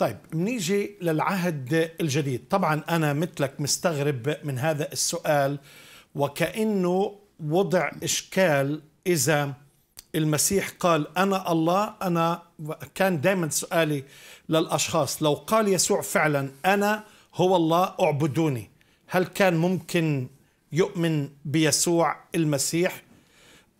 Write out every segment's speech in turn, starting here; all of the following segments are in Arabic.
طيب منيجي للعهد الجديد طبعا أنا مثلك مستغرب من هذا السؤال وكأنه وضع إشكال إذا المسيح قال أنا الله أنا كان دائما سؤالي للأشخاص لو قال يسوع فعلا أنا هو الله اعبدوني هل كان ممكن يؤمن بيسوع المسيح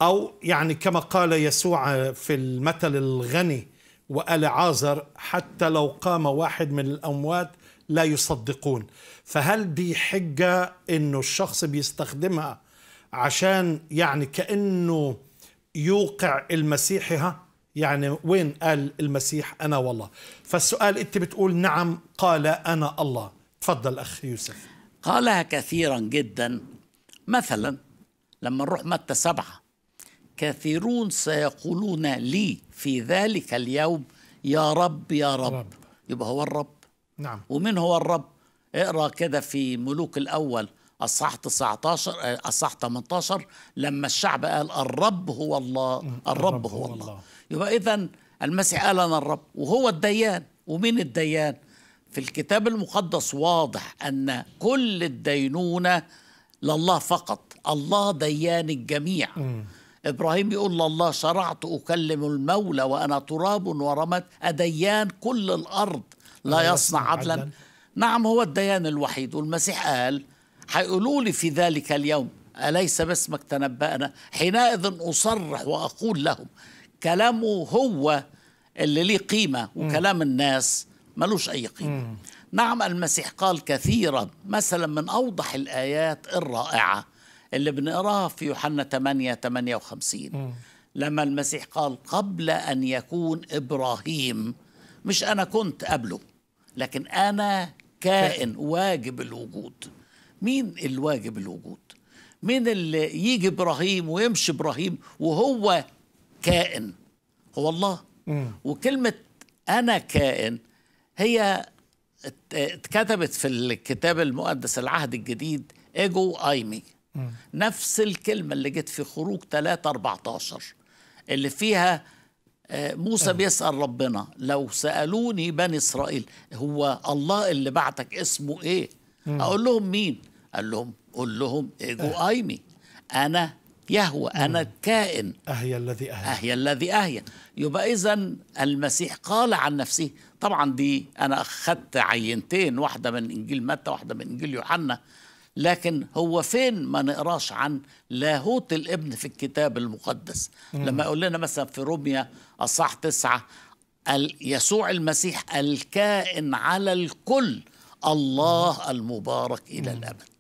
أو يعني كما قال يسوع في المثل الغني وآل عازر حتى لو قام واحد من الأموات لا يصدقون فهل دي حجة إنه الشخص بيستخدمها عشان يعني كأنه يوقع المسيحها يعني وين قال المسيح أنا والله فالسؤال أنت بتقول نعم قال أنا الله تفضل أخ يوسف قالها كثيرا جدا مثلا لما نروح متى سبعة كثيرون سيقولون لي في ذلك اليوم يا رب يا رب, رب. يبقى هو الرب نعم ومن هو الرب اقرا كده في ملوك الاول اصحاح 19 اصحاح 18 لما الشعب قال الرب هو الله الرب, الرب هو الله, الله. يبقى اذا المسيح قال انا الرب وهو الديان ومين الديان في الكتاب المقدس واضح ان كل الدينونه لله فقط الله ديان الجميع مم. إبراهيم يقول لله صرعت أكلم المولى وأنا تراب ورمت أديان كل الأرض لا يصنع عدلا. نعم هو الديان الوحيد والمسيح قال هيقولوا لي في ذلك اليوم أليس باسمك تنبأنا حينئذ أصرح وأقول لهم كلامه هو اللي ليه قيمة وكلام الناس ملوش أي قيمة نعم المسيح قال كثيرا مثلا من أوضح الآيات الرائعة اللي بنقراها في يوحنا 8 58 لما المسيح قال قبل أن يكون إبراهيم مش أنا كنت قبله لكن أنا كائن واجب الوجود مين الواجب الوجود مين اللي يجي إبراهيم ويمشي إبراهيم وهو كائن هو الله وكلمة أنا كائن هي اتكتبت في الكتاب المقدس العهد الجديد ايجو ايمي نفس الكلمة اللي جت في خروج 3 14 اللي فيها آه، موسى آه. بيسأل ربنا لو سألوني بني إسرائيل هو الله اللي بعتك اسمه إيه أقول لهم مين قال لهم قول لهم إيجو آه. أيمي أنا يهوى أنا الكائن اهي الذي أهيا أهيا الذي أهيا يبقى إذا المسيح قال عن نفسه طبعا دي أنا أخذت عينتين واحدة من إنجيل متى واحدة من إنجيل يوحنا لكن هو فين ما نقراش عن لاهوت الابن في الكتاب المقدس مم. لما يقول لنا مثلا في روميا اصح تسعة يسوع المسيح الكائن على الكل الله المبارك الى الابد